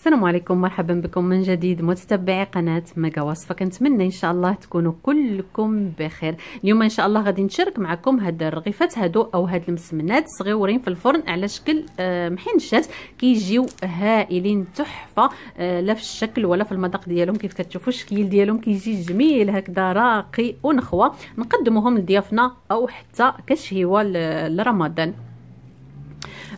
السلام عليكم مرحبا بكم من جديد متتبعي قناه ميغا وصفه كنتمنى ان شاء الله تكونوا كلكم بخير اليوم ان شاء الله غادي نشارك معكم هاد الرغيفات هادو او هاد المسمنات صغيورين في الفرن على شكل آه، محنشات كيجيو هائلين تحفه آه، لا في الشكل ولا في المذاق ديالهم كيف كتشوفوا الشكل ديالهم كيجي جميل هكذا راقي ونخوه نقدموهم لضيافنا او حتى كشهيوه لرمضان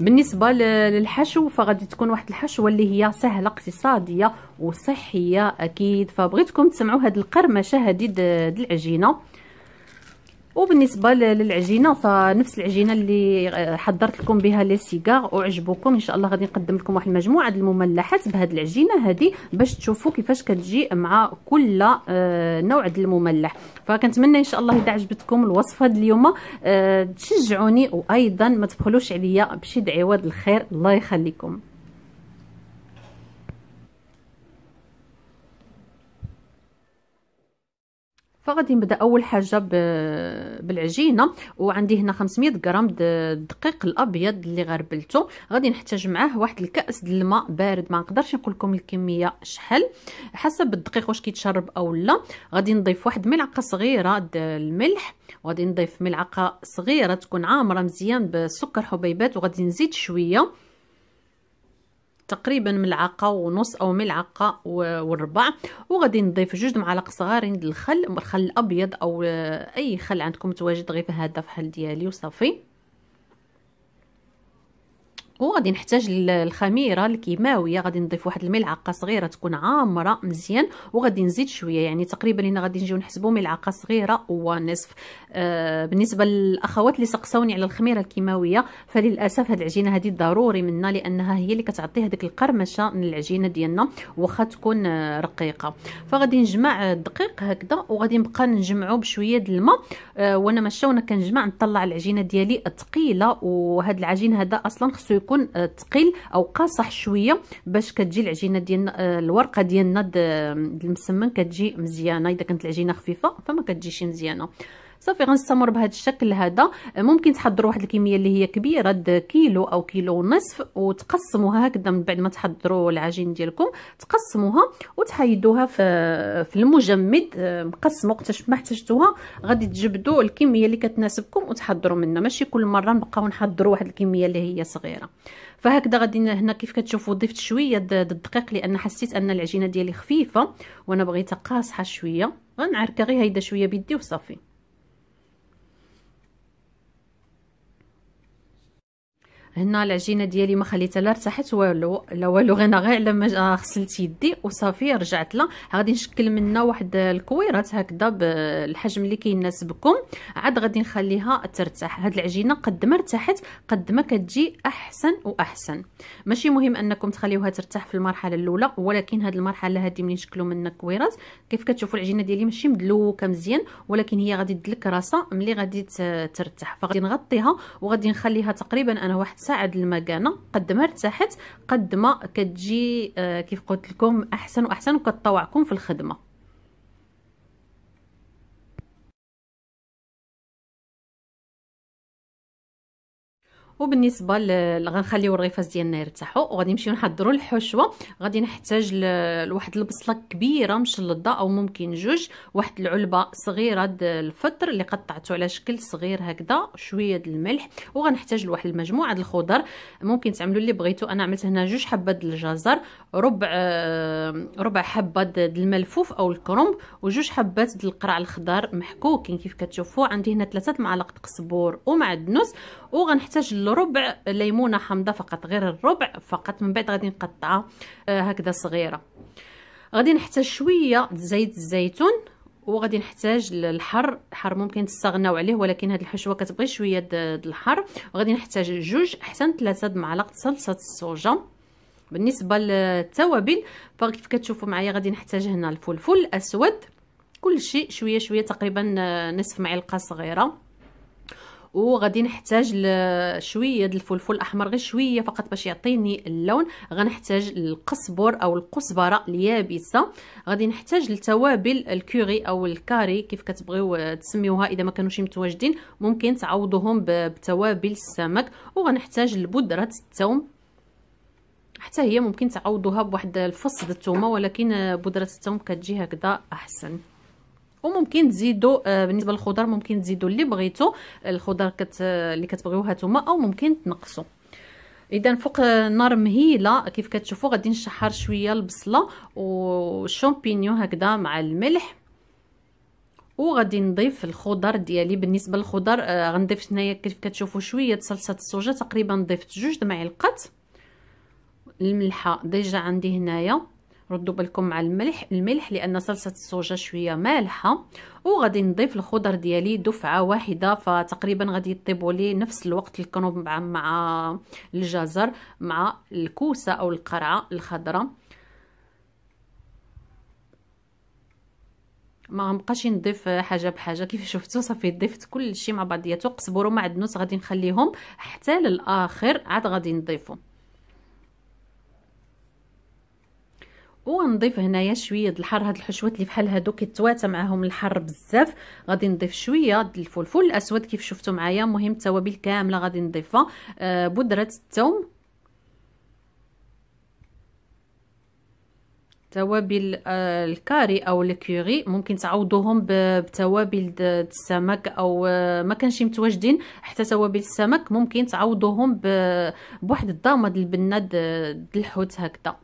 بالنسبه للحشو فغادي تكون واحد الحشوه اللي هي سهله اقتصاديه وصحيه اكيد فبغيتكم تسمعوا هاد القرمشه هادي د العجينه وبالنسبه للعجينه فنفس العجينه اللي آه، حضرت لكم بها لي سيغار وعجبوكم ان شاء الله غادي نقدم لكم واحد المجموعه المملحات بهذه العجينه هذه باش تشوفوا كيفاش كتجي مع كل آه، نوع د المملح فكنتمنى ان شاء الله اذا عجبتكم الوصفه هذا اليوم آه، تشجعوني وايضا ما تبخلوش عليا بشي دعوه الخير الله يخليكم فغادي نبدا اول حاجه بالعجينه وعندي هنا 500 غرام الدقيق الابيض اللي غربلته غادي نحتاج معاه واحد الكاس ديال الماء بارد ما نقدرش نقول لكم الكميه شحال حسب الدقيق واش كيتشرب او لا غادي نضيف واحد ملعقه صغيره ديال الملح وغادي نضيف ملعقه صغيره تكون عامره مزيان بالسكر حبيبات وغادي نزيد شويه تقريبا ملعقه ونص او ملعقه وربع وغادي نضيف جوج معالق صغارين ديال الخل الخل الابيض او آه، اي خل عندكم متواجد غير في هذا فحال ديالي وصافي وغادي نحتاج الخميره الكيماويه غادي نضيف واحد الملعقه صغيره تكون عامره مزيان وغادي نزيد شويه يعني تقريبا هنا غادي نجيو نحسبوا ملعقه صغيره ونصف آه بالنسبه للاخوات اللي سقساوني على الخميره الكيماويه فللاسف هاد العجينه هذه ضروري منا لانها هي اللي كتعطي هذيك القرمشه من العجينه ديالنا واخا تكون آه، رقيقه فغادي نجمع الدقيق هكذا وغادي نبقى نجمعو بشويه د الماء آه وانا ماشيه وانا كنجمع نطلع العجينه ديالي ثقيله وهذا العجين هذا اصلا خصو كتكون آه، ثقيل او قاصح شويه باش كتجي العجينه ديالنا آه، الورقه ديالنا آه، المسمن كتجي مزيانه اذا كانت العجينه خفيفه فما كتجيش مزيانه صافي غنستمر بهذا الشكل هذا ممكن تحضروا واحد الكميه اللي هي كبيره كيلو او كيلو ونصف وتقسموها هكذا من بعد ما تحضروا العجين ديالكم تقسموها وتحيدوها في في المجمد مقسمو وقتاش ما احتجتوها غادي تجبدوا الكميه اللي كتناسبكم وتحضروا منها ماشي كل مره نبقاو نحضروا واحد الكميه اللي هي صغيره فهكذا غادي هنا كيف كتشوفوا ضفت شويه الدقيق لان حسيت ان العجينه ديالي خفيفه وانا بغيتها قاصحه شويه غنعركها غير هيدا شويه بيدي وصافي هنا العجينه ديالي ما خليتها لا ارتاحت والو لا والو غير غير على ما غسلت يدي وصافي رجعت لها غادي نشكل منها واحد الكويرات هكذا بالحجم اللي كيناسبكم عاد غادي نخليها ترتاح هاد العجينه قد ما ارتاحت قد ما كتجي احسن واحسن ماشي مهم انكم تخليوها ترتاح في المرحله الاولى ولكن هاد المرحله هادي ملي نشكلوا منها الكويرات كيف كتشوفوا العجينه ديالي ماشي مدلوكه مزيان ولكن هي غادي تدلك راسها ملي غادي ترتاح فغادي نغطيها وغادي نخليها تقريبا انا واحد تساعد المكانه قد ما ارتاحت قد ما كتجي آه، كيف قلت لكم احسن واحسن وكتطوعكم في الخدمه وبالنسبه ل... غنخليو الرغيفاس ديالنا يرتاحوا وغادي نمشيو نحضروا الحشوه غادي نحتاج ل... لواحد البصله كبيره مشلضه او ممكن جوج واحد العلبه صغيره الفطر اللي قطعته على شكل صغير هكذا شويه د الملح وغنحتاج لواحد المجموعه د الخضر ممكن تعملوا اللي بغيتو انا عملت هنا جوج حبات الجزر ربع آه، ربع حبه د الملفوف او الكرنب وجوج حبات د القرع الخضر محكوكين كيف كتشوفوا عندي هنا ثلاثه معالق قزبور ومعدنوس وغنحتاج الربع ليمونه حامضه فقط غير الربع فقط من بعد غادي نقطعها آه، هكذا صغيره غادي نحتاج شويه زيت الزيتون وغادي نحتاج الحر الحر ممكن تستغناو عليه ولكن هاد الحشوه كتبغي شويه د الحر وغادي نحتاج جوج احسن ثلاثه معالق صلصه الصوجه بالنسبه للتوابل فكيف كتشوفوا معايا غادي نحتاج هنا الفلفل الاسود كل شيء شويه شويه تقريبا آه، نصف معلقه صغيره وغادي نحتاج شويه ديال الفلفل الاحمر غير شويه فقط باش يعطيني اللون غنحتاج القزبر او القزبره اليابسه غادي نحتاج التوابل الكوري او الكاري كيف كتبغيو آه، تسميوها اذا ما كانوش متواجدين ممكن تعوضوهم بتوابل السمك وغنحتاج البودره الثوم حتى هي ممكن تعوضوها بواحد الفص د الثومه ولكن آه، بودره الثوم كتجي هكذا احسن وممكن تزيدوا آه، بالنسبه للخضر ممكن تزيدوا اللي بغيتو الخضر كت اللي كتبغيوها نتوما او ممكن تنقصوا اذا فوق نار مهيله كيف كتشوفوا غادي نشحر شويه البصله والشامبينيون هكذا مع الملح وغادي نضيف الخضر ديالي بالنسبه للخضر آه غنضيف هنايا كيف كتشوفوا شويه صلصه الصوجه تقريبا ضفت جوج د معلقات الملحه ديجا عندي هنايا ردوا بالكم مع الملح الملح لان صلصه الصوجه شويه مالحه وغادي نضيف الخضر ديالي دفعه واحده فتقريبا غادي يطيبوا لي نفس الوقت الكنوب مع مع الجزر مع الكوسه او القرعه الخضراء ما غنبقاش نضيف حاجه بحاجه كيف شفتوا صافي ضفت كل شيء مع بعضياته مع ومعدنوس غادي نخليهم حتى للاخر عاد غادي نضيفهم ونضيف هنايا شويه الحر هاد الحشوات اللي بحال هادو كيتواتى معاهم الحر بزاف غادي نضيف شويه د الفلفل الاسود كيف شفتوا معايا مهم التوابل كامله غادي نضيفها آه بودره الثوم توابل آه، الكاري او الكوري ممكن تعوضوهم بتوابل السمك او آه، ما كانش متواجدين حتى توابل السمك ممكن تعوضوهم بواحد الضامه البنه الحوت هكذا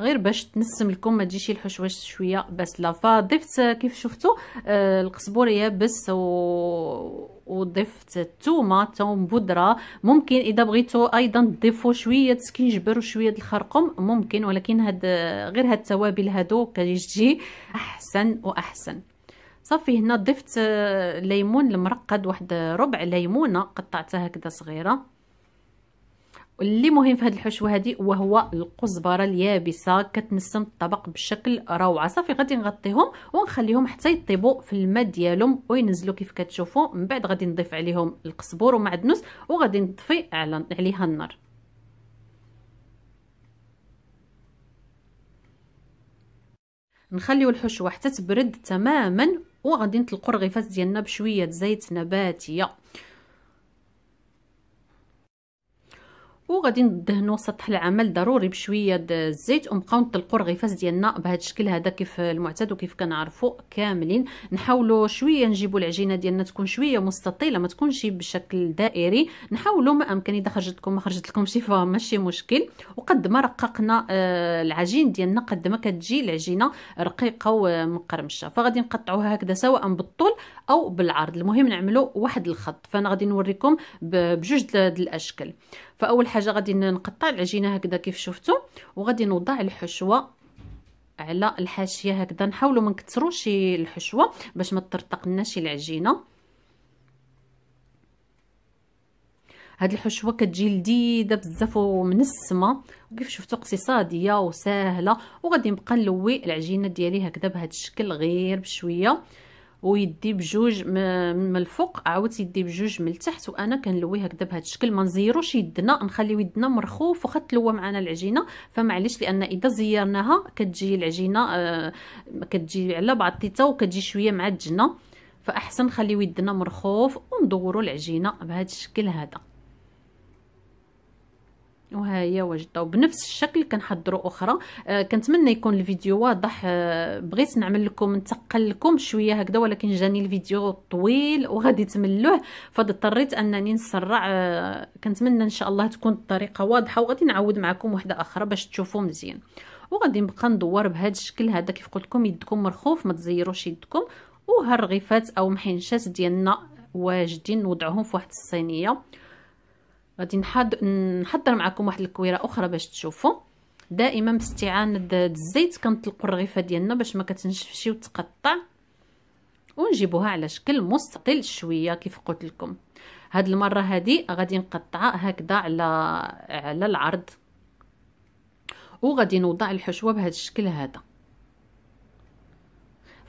غير باش تنسم لكم ما تجيش الحشوه شويه باسله فضفت كيف شفتوا آه القزبور يابس و وضفت الثومه ثوم بودره ممكن اذا بغيتوا ايضا تضيفوا شويه سكينجبر وشويه الخرقوم ممكن ولكن هاد غير هاد التوابل هادو كتجي احسن واحسن صافي هنا ضفت آه، ليمون المرقد واحد ربع ليمونه قطعتها هكذا صغيره واللي مهم في هذه الحشوه هذه وهو القزبره اليابسه كتنسم الطبق بشكل روعه صافي غادي نغطيهم ونخليهم حتى يطيبوا في الماء ديالهم وينزلوا كيف كتشوفوا من بعد غادي نضيف عليهم القزبور ومعدنوس وغادي نطفي عليها النار نخليو الحشوه حتى تبرد تماما وغادي نطلقوا الرغيفات ديالنا بشويه زيت نباتيه وغادي ندهنوا سطح العمل ضروري بشويه د الزيت ونبقاو نطلقوا الغفاس ديالنا بهذا الشكل هذا كيف المعتاد وكيف كنعرفوا كاملين نحاولوا شويه نجيبوا العجينه ديالنا تكون شويه مستطيله ما تكونش بشكل دائري نحاولوا ما امكن اذا خرجت لكم ما خرجت شي فماشي مشكل وقد ما رققنا آه، العجين ديالنا قد ما كتجي العجينه رقيقه ومقرمشه فغادي نقطعوها هكذا سواء بالطول او بالعرض المهم نعملوا واحد الخط فانا غادي نوريكم بجوج الاشكال فاول حاجه غادي نقطع العجينه هكذا كيف شفتوا وغادي نوضع الحشوه على الحاشيه هكذا نحاولوا ما نكثروش الحشوه باش ما ترتقناش العجينه هاد الحشوه كتجي لذيذه بزاف ومنسمه وكيف شفتوا اقتصاديه وسهله وغادي نبقى نلوي العجينه ديالي هكذا بهذا الشكل غير بشويه ويدي بجوج من الفوق عاود يدي بجوج من التحت وانا كنلوي هكذا بهذا الشكل ما نزيروش يدنا نخليو يدنا مرخوف وخا تلوى معنا العجينه فمعليش لان اذا زيرناها كتجي العجينه آه، كتجي على بعضيتها وكتجي شويه معجنه فاحسن نخليو يدنا مرخوف وندورو العجينه بهذا الشكل هذا وها هي وجدته وبنفس الشكل كنحضروا اخرى آه كنتمنى يكون الفيديو واضح آه بغيت نعمل لكم نتقل لكم شويه هكذا ولكن جاني الفيديو طويل وغادي تملوه فاضطريت انني نسرع آه كنتمنى ان شاء الله تكون الطريقه واضحه وغادي نعاود معكم وحده اخرى باش تشوفوا مزيان وغادي نبقى ندور بهذا الشكل هذا كيف قلت لكم يدكم مرخوف ما تزيروش يدكم وها الرغيفات او محنشات ديالنا واجدين نوضعهم في واحد الصينيه غادي نحض... نحضر معكم واحد الكويره اخرى باش تشوفوا دائما باستعانه الزيت كنطلقوا الرغيفه ديالنا باش ما كتنشفش وتقطع ونجيبوها على شكل مستطيل شويه كيف قلت لكم هاد المره هادي غادي نقطعها هكذا على على العرض وغادي نوضع الحشوه بهذا الشكل هذا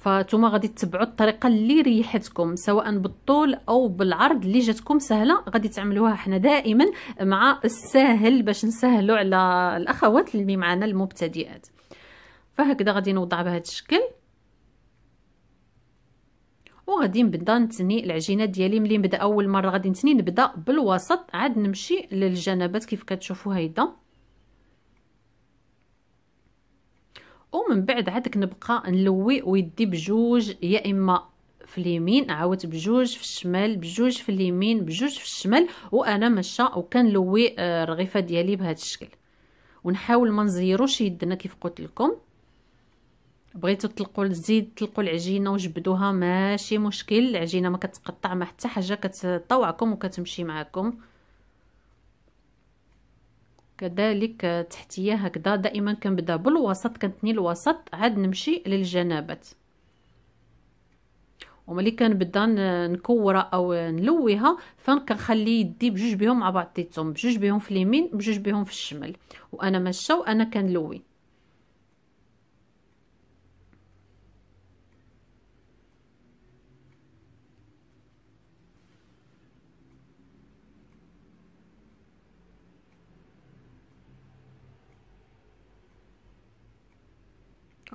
فانتوما غادي تتبعوا الطريقه اللي ريحتكم سواء بالطول او بالعرض اللي جاتكم سهله غادي تعملوها حنا دائما مع الساهل باش نسهلوا على الاخوات اللي معنا المبتدئات فهكذا غادي نوضع بهذا الشكل وغادي نبدا نتني العجينه ديالي ملي نبدا اول مره غادي نتني نبدا بالوسط عاد نمشي للجنبات كيف كتشوفوا هيدا ومن بعد عادك نبقى نلوي ويدي بجوج يا اما في اليمين عاودت بجوج في الشمال بجوج في اليمين بجوج في الشمال وانا مشى وكنلوي آه، الرغيفه ديالي بهذا الشكل ونحاول ما نزيروش يدنا كيف قلت لكم بغيتو تطلقوا الزيت تطلقوا العجينه وجبدوها ماشي مشكل العجينه ما كتقطع ما حتى حاجه كتطوعكم وكتمشي معاكم كذلك تحتيه هكذا دائما كنبدا بالوسط كنتني الوسط عاد نمشي للجنابات وملي كنبدا نكوره او نلويها فكنخلي يدي بجوج بهم مع بعضيتهم بجوج بهم في اليمين بجوج بهم في الشمال وانا ماشيه وانا كنلوي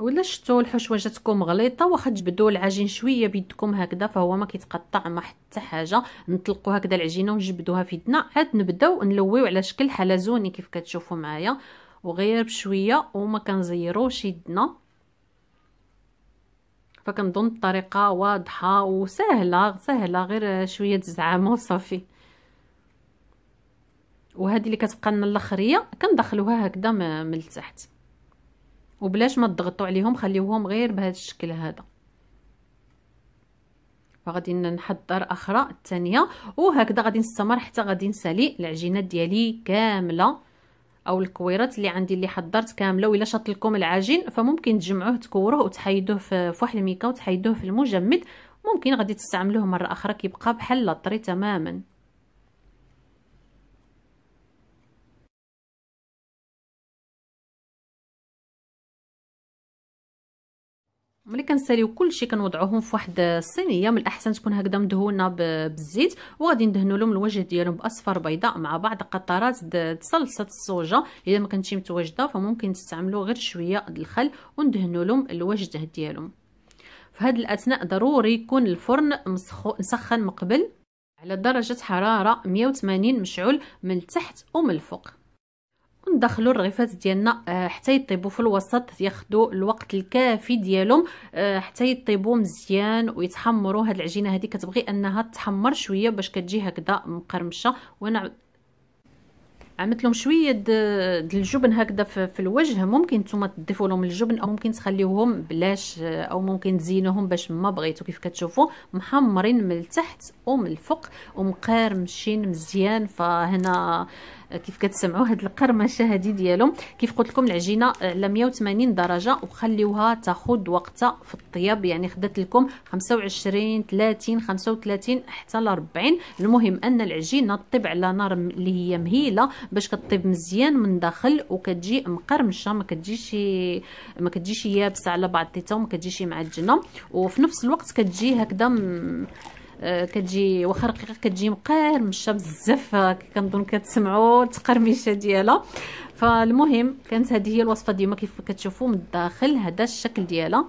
ولا شفتوا الحشوه جاتكم غليطه واخا تجبدوا العجين شويه بيدكم هكذا فهو ما كيتقطع ما حتى حاجه نطلقوا هكذا العجينه ونجبدوها في يدنا عاد نبداو نلويو على شكل حلزوني كيف كتشوفوا معايا وغير بشويه وما كنزيروش يدنا فكنظن الطريقه واضحه وسهله سهله غير شويه زعامه وصافي وهذه اللي كتبقى لنا الاخريه كندخلوها هكذا من التحت وبلاش ما تضغطوا عليهم خليوهم غير بهذا الشكل هذا فغادي نحضر اخرى الثانيه وهكذا غادي نستمر حتى غادي نسالي العجينه ديالي كامله او الكويرات اللي عندي اللي حضرت كامله ولا شط لكم العجين فممكن تجمعوه تكوروه وتحيدوه في واحد الميكا وتحيدوه في المجمد ممكن غادي تستعملوه مره اخرى كيبقى بحال لاطري تماما ملي كنساليو كلشي كنوضعوهم في واحد الصينيه من الاحسن تكون هكذا مدهونه بالزيت وغادي ندهنوا لهم الوجه ديالهم باصفر بيضاء مع بعض قطرات صلصه الصوجه الا ما كانتش متواجده فممكن تستعملوا غير شويه الخل وندهنوا لهم الوجه ديالهم في هذه الاثناء ضروري يكون الفرن مسخن مقبل على درجه حراره 180 مشعول من التحت ومن الفوق ندخلوا الرغيفات ديالنا آه، حتى يطيبوا في الوسط ياخذوا الوقت الكافي ديالهم آه، حتى يطيبوا مزيان ويتحمروا هاد العجينه هذه كتبغي انها تحمر شويه باش كتجي هكذا مقرمشه وانا عملت لهم شويه د الجبن هكذا في الوجه ممكن نتوما تضيفوا لهم الجبن او ممكن تخليوهم بلاش آه، او ممكن تزينوهم باش ما بغيتو كيف كتشوفوا محمرين من التحت ومن الفوق ومقارمشين مزيان فهنا كيف كتسمعوا هاد القرمشه هادي ديالهم كيف قلت لكم العجينه على آه، 180 درجه وخليوها تاخذ وقتها في الطياب يعني خدات لكم 25 30 35 حتى ل 40 المهم ان العجينه طيب على نار اللي هي مهيله باش كطيب مزيان من داخل وكتجي مقرمشه ما كتجيش ما كتجيش يابسه على بعضيتها وما كتجيش معجنه وفي نفس الوقت كتجي هكذا آه، كتجي واخا رقيقه كتجي مقرمشه بزاف آه، كنظن كتسمعوا التقرميشه ديالها فالمهم كانت هذه هي الوصفه ديما كيف كتشوفوا من الداخل هذا الشكل ديالها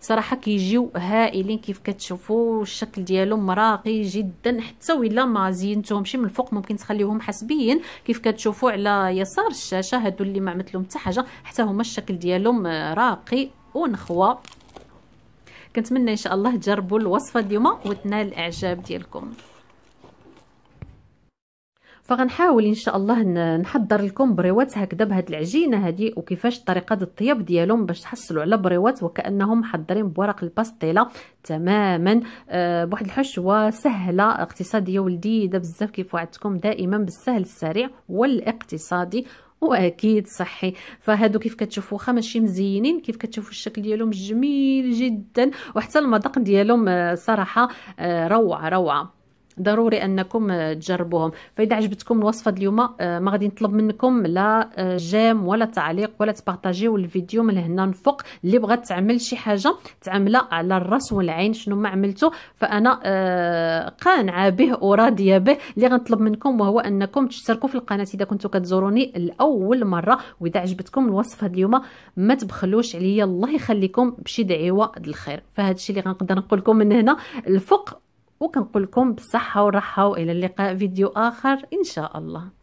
صراحه كيجيو هائلين كيف كتشوفوا الشكل ديالهم راقي جدا حتى ولا ما زينتهمش من الفوق ممكن تخليوهم حسبيين كيف كتشوفوا على يسار الشاشه هادو اللي ما عملت لهم حتى حاجه حتى هما الشكل ديالهم راقي ونخوه كنتمنى ان شاء الله تجربوا الوصفه اليوم وتنال الاعجاب ديالكم فغنحاول ان شاء الله نحضر لكم بريوات هكذا بهاد العجينه هذه وكيفاش طريقه الطياب ديالهم باش تحصلوا على بريوات وكانهم محضرين بورق الباستيلا تماما أه بواحد الحشوه سهله اقتصاديه ولذيذه بزاف كيف وعدتكم دائما بالسهل السريع والاقتصادي واكيد صحي فهادو كيف كتشوفوا واخا ماشي مزينين كيف كتشوفوا الشكل ديالهم جميل جدا وحتى المذاق ديالهم آه، صراحه آه، روعه روعه ضروري انكم تجربوهم فاذا عجبتكم الوصفه اليوم آه، ما غادي نطلب منكم لا آه، جيم ولا تعليق ولا تبارطاجيو الفيديو من هنا من فوق اللي بغات تعمل شي حاجه تعملها على الراس والعين شنو ما عملتو فانا آه، قانعه به وراضيه به اللي غنطلب منكم وهو انكم تشتركوا في القناه اذا كنتو كتزوروني لاول مره واذا عجبتكم الوصفه اليوم ما تبخلوش عليا الله يخليكم بشي دعيوه الخير فهذا الشيء اللي غنقدر نقول لكم من هنا الفوق وكنقول لكم بالصحه والراحه والى اللقاء فيديو اخر ان شاء الله